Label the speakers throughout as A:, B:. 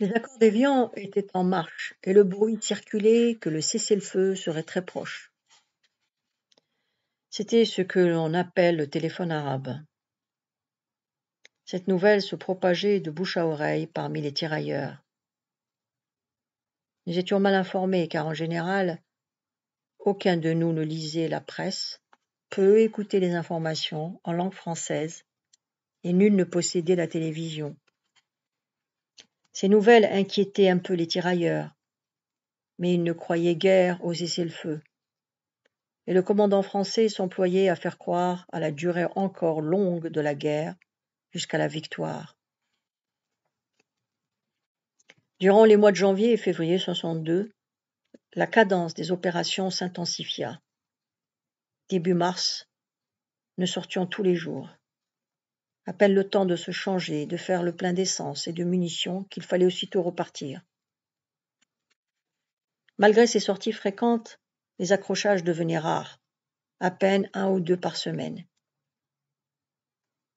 A: Les accords étaient en marche et le bruit circulait que le cessez-le-feu serait très proche. C'était ce que l'on appelle le téléphone arabe. Cette nouvelle se propageait de bouche à oreille parmi les tirailleurs. Nous étions mal informés car en général, aucun de nous ne lisait la presse, peu écoutait les informations en langue française et nul ne possédait la télévision. Ces nouvelles inquiétaient un peu les tirailleurs, mais ils ne croyaient guère aux essais le feu Et le commandant français s'employait à faire croire à la durée encore longue de la guerre jusqu'à la victoire. Durant les mois de janvier et février 62, la cadence des opérations s'intensifia. Début mars, nous sortions tous les jours à peine le temps de se changer, de faire le plein d'essence et de munitions qu'il fallait aussitôt repartir. Malgré ces sorties fréquentes, les accrochages devenaient rares, à peine un ou deux par semaine.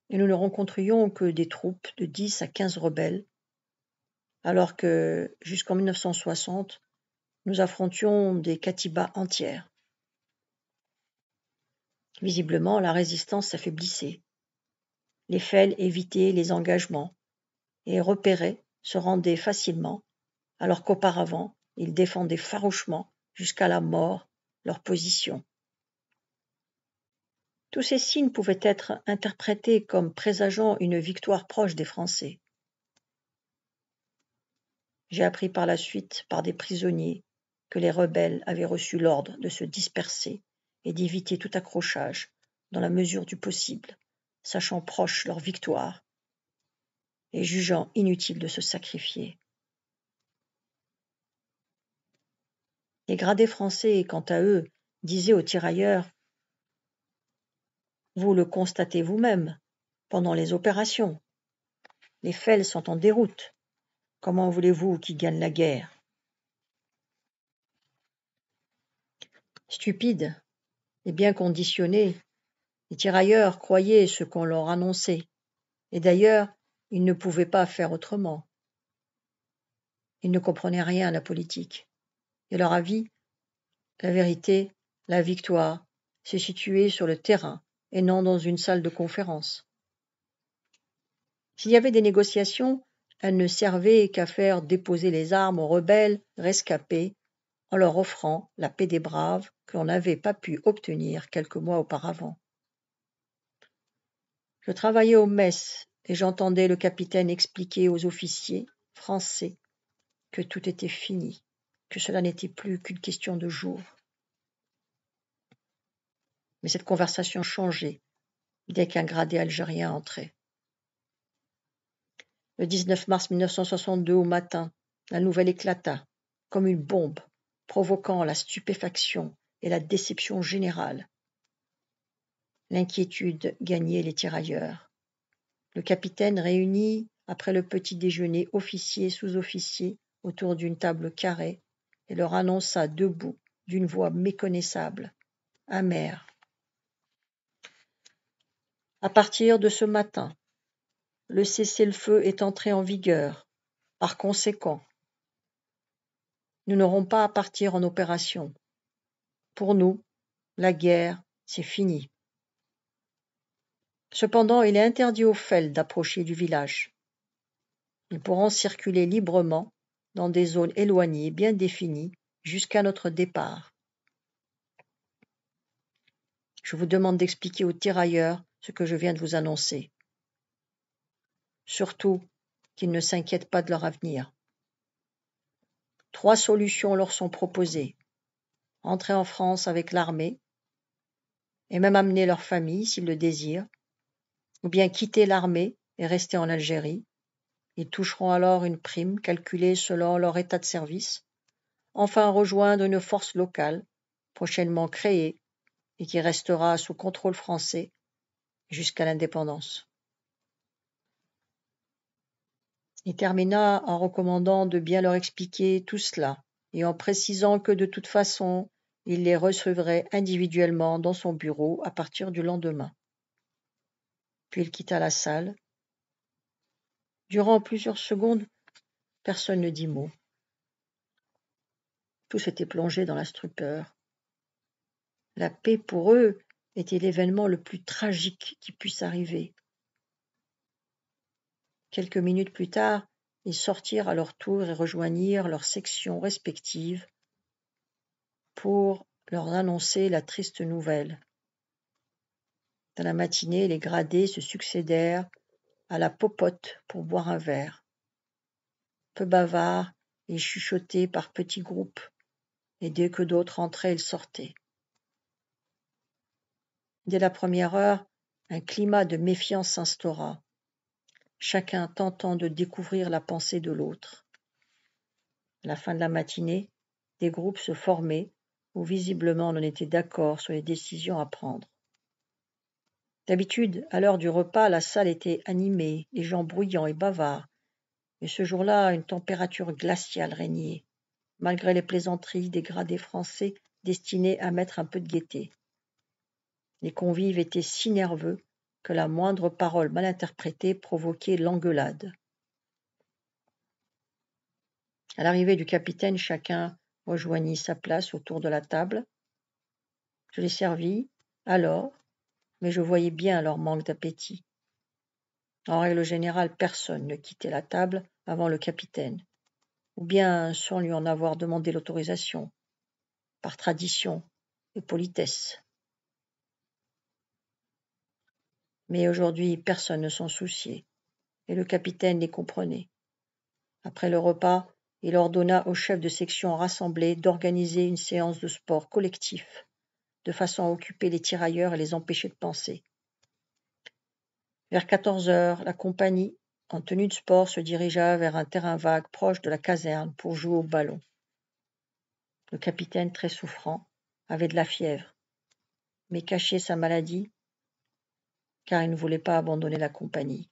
A: Et nous ne rencontrions que des troupes de 10 à 15 rebelles, alors que, jusqu'en 1960, nous affrontions des katibas entières. Visiblement, la résistance s'affaiblissait les fels évitaient les engagements et repérer, se rendaient facilement, alors qu'auparavant ils défendaient farouchement jusqu'à la mort leur position. Tous ces signes pouvaient être interprétés comme présageant une victoire proche des Français. J'ai appris par la suite, par des prisonniers, que les rebelles avaient reçu l'ordre de se disperser et d'éviter tout accrochage dans la mesure du possible sachant proche leur victoire et jugeant inutile de se sacrifier. Les gradés français, quant à eux, disaient aux tirailleurs Vous le constatez vous-même pendant les opérations. Les Fels sont en déroute. Comment voulez-vous qu'ils gagnent la guerre Stupides et bien conditionnés, les tirailleurs croyaient ce qu'on leur annonçait, et d'ailleurs, ils ne pouvaient pas faire autrement. Ils ne comprenaient rien à la politique, et leur avis, la vérité, la victoire, se situait sur le terrain et non dans une salle de conférence. S'il y avait des négociations, elles ne servaient qu'à faire déposer les armes aux rebelles rescapés en leur offrant la paix des braves que l'on n'avait pas pu obtenir quelques mois auparavant. Je travaillais au messes et j'entendais le capitaine expliquer aux officiers français que tout était fini, que cela n'était plus qu'une question de jour. Mais cette conversation changeait dès qu'un gradé algérien entrait. Le 19 mars 1962 au matin, la nouvelle éclata comme une bombe, provoquant la stupéfaction et la déception générale L'inquiétude gagnait les tirailleurs. Le capitaine réunit, après le petit déjeuner, officiers et sous-officiers autour d'une table carrée et leur annonça debout, d'une voix méconnaissable, amère. À partir de ce matin, le cessez-le-feu est entré en vigueur. Par conséquent, nous n'aurons pas à partir en opération. Pour nous, la guerre, c'est fini. Cependant, il est interdit aux Fels d'approcher du village. Ils pourront circuler librement dans des zones éloignées bien définies jusqu'à notre départ. Je vous demande d'expliquer aux tirailleurs ce que je viens de vous annoncer. Surtout qu'ils ne s'inquiètent pas de leur avenir. Trois solutions leur sont proposées. Entrer en France avec l'armée et même amener leur famille s'ils le désirent ou bien quitter l'armée et rester en Algérie. Ils toucheront alors une prime calculée selon leur état de service, enfin rejoindre une force locale, prochainement créée, et qui restera sous contrôle français jusqu'à l'indépendance. Il termina en recommandant de bien leur expliquer tout cela et en précisant que de toute façon, il les recevrait individuellement dans son bureau à partir du lendemain puis il quitta la salle. Durant plusieurs secondes, personne ne dit mot. Tous étaient plongés dans la stupeur. La paix pour eux était l'événement le plus tragique qui puisse arriver. Quelques minutes plus tard, ils sortirent à leur tour et rejoignirent leurs sections respectives pour leur annoncer la triste nouvelle. Dans la matinée, les gradés se succédèrent à la popote pour boire un verre. Peu bavards, ils chuchotaient par petits groupes, et dès que d'autres entraient, ils sortaient. Dès la première heure, un climat de méfiance s'instaura, chacun tentant de découvrir la pensée de l'autre. À la fin de la matinée, des groupes se formaient où visiblement on était d'accord sur les décisions à prendre. D'habitude, à l'heure du repas, la salle était animée, les gens bruyants et bavards. Mais ce jour-là, une température glaciale régnait, malgré les plaisanteries des gradés français destinés à mettre un peu de gaieté. Les convives étaient si nerveux que la moindre parole mal interprétée provoquait l'engueulade. À l'arrivée du capitaine, chacun rejoignit sa place autour de la table. Je les servis alors mais je voyais bien leur manque d'appétit. En règle générale, personne ne quittait la table avant le capitaine, ou bien sans lui en avoir demandé l'autorisation, par tradition et politesse. Mais aujourd'hui, personne ne s'en souciait, et le capitaine les comprenait. Après le repas, il ordonna aux chefs de section rassemblés d'organiser une séance de sport collectif de façon à occuper les tirailleurs et les empêcher de penser. Vers 14 heures, la compagnie, en tenue de sport, se dirigea vers un terrain vague proche de la caserne pour jouer au ballon. Le capitaine, très souffrant, avait de la fièvre, mais cachait sa maladie car il ne voulait pas abandonner la compagnie.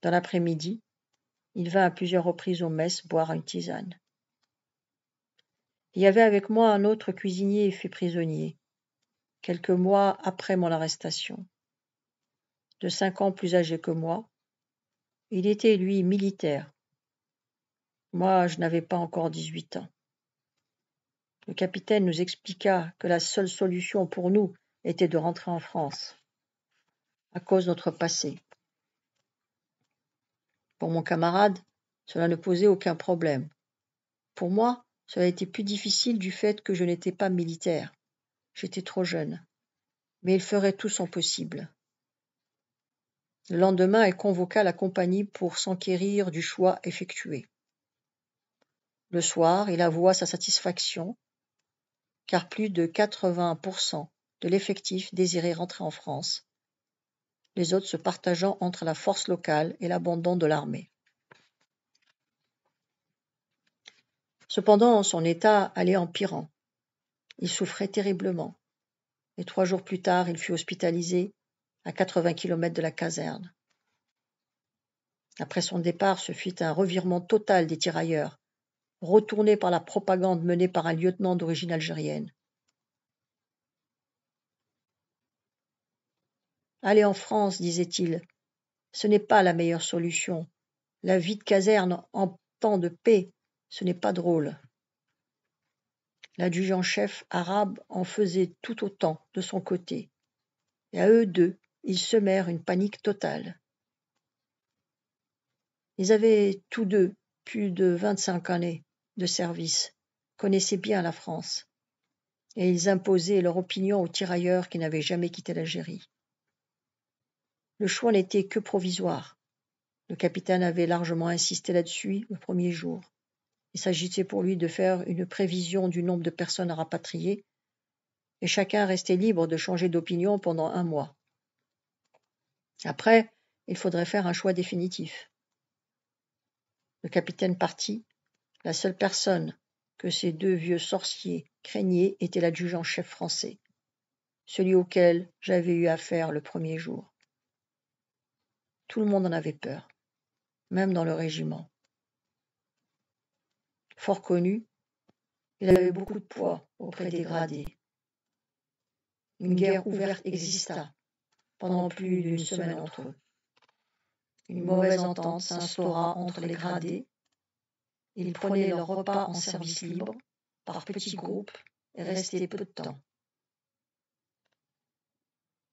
A: Dans l'après-midi, il vint à plusieurs reprises aux messes boire une tisane. Il y avait avec moi un autre cuisinier fait prisonnier, quelques mois après mon arrestation. De cinq ans plus âgé que moi, il était, lui, militaire. Moi, je n'avais pas encore dix-huit ans. Le capitaine nous expliqua que la seule solution pour nous était de rentrer en France, à cause de notre passé. Pour mon camarade, cela ne posait aucun problème. Pour moi, cela a été plus difficile du fait que je n'étais pas militaire. J'étais trop jeune. Mais il ferait tout son possible. Le lendemain, il convoqua la compagnie pour s'enquérir du choix effectué. Le soir, il avoua sa satisfaction, car plus de 80% de l'effectif désirait rentrer en France, les autres se partageant entre la force locale et l'abandon de l'armée. Cependant, son état allait empirant. Il souffrait terriblement. Et trois jours plus tard, il fut hospitalisé à 80 km de la caserne. Après son départ, ce fut un revirement total des tirailleurs, retourné par la propagande menée par un lieutenant d'origine algérienne. Aller en France, disait-il, ce n'est pas la meilleure solution. La vie de caserne en temps de paix ce n'est pas drôle. en chef arabe en faisait tout autant de son côté. Et à eux deux, ils semèrent une panique totale. Ils avaient tous deux plus de vingt-cinq années de service, connaissaient bien la France, et ils imposaient leur opinion aux tirailleurs qui n'avaient jamais quitté l'Algérie. Le choix n'était que provisoire. Le capitaine avait largement insisté là-dessus le premier jour. Il s'agissait pour lui de faire une prévision du nombre de personnes à rapatrier, et chacun restait libre de changer d'opinion pendant un mois. Après, il faudrait faire un choix définitif. Le capitaine parti, la seule personne que ces deux vieux sorciers craignaient était en chef français, celui auquel j'avais eu affaire le premier jour. Tout le monde en avait peur, même dans le régiment fort connu, il avait beaucoup de poids auprès des gradés. Une guerre ouverte exista pendant plus d'une semaine entre eux. Une mauvaise entente s'instaura entre les gradés. Ils prenaient leur repas en service libre, par petits groupes, et restaient peu de temps.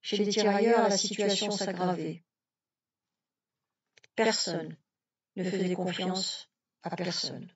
A: Chez les tirailleurs, la situation s'aggravait. Personne
B: ne faisait confiance
A: à personne.